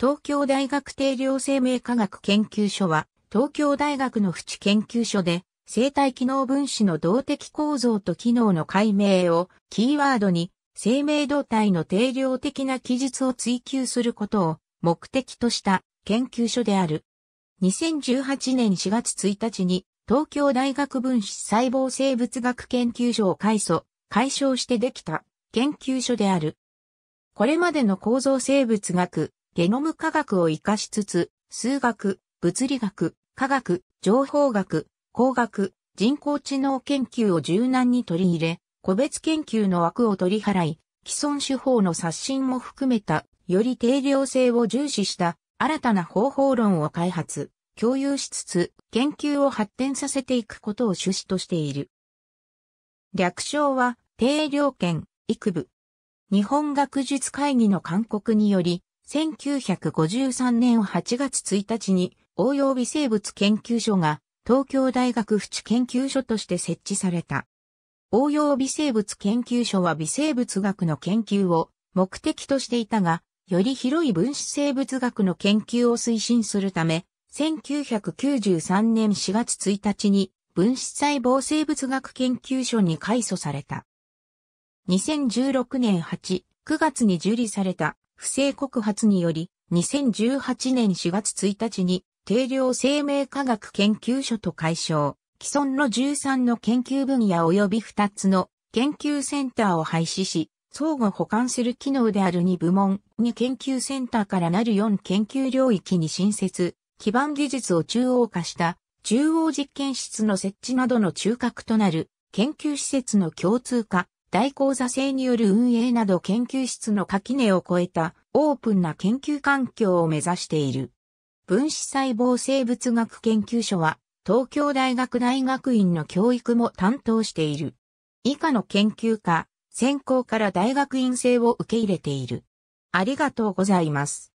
東京大学定量生命科学研究所は、東京大学の淵研究所で、生体機能分子の動的構造と機能の解明をキーワードに、生命動態の定量的な記述を追求することを目的とした研究所である。2018年4月1日に東京大学分子細胞生物学研究所を改祖、解消してできた研究所である。これまでの構造生物学、ゲノム科学を活かしつつ、数学、物理学、科学、情報学、工学、人工知能研究を柔軟に取り入れ、個別研究の枠を取り払い、既存手法の刷新も含めた、より定量性を重視した新たな方法論を開発、共有しつつ、研究を発展させていくことを趣旨としている。略称は、定量研、育部。日本学術会議の勧告により、1953年8月1日に応用微生物研究所が東京大学府地研究所として設置された。応用微生物研究所は微生物学の研究を目的としていたが、より広い分子生物学の研究を推進するため、1993年4月1日に分子細胞生物学研究所に改祖された。2016年8、9月に受理された不正告発により、2018年4月1日に、定量生命科学研究所と解消、既存の13の研究分野及び2つの研究センターを廃止し、相互補完する機能である2部門、2研究センターからなる4研究領域に新設、基盤技術を中央化した中央実験室の設置などの中核となる研究施設の共通化、大講座制による運営など研究室の垣根を超えたオープンな研究環境を目指している。分子細胞生物学研究所は東京大学大学院の教育も担当している。以下の研究科、専攻から大学院生を受け入れている。ありがとうございます。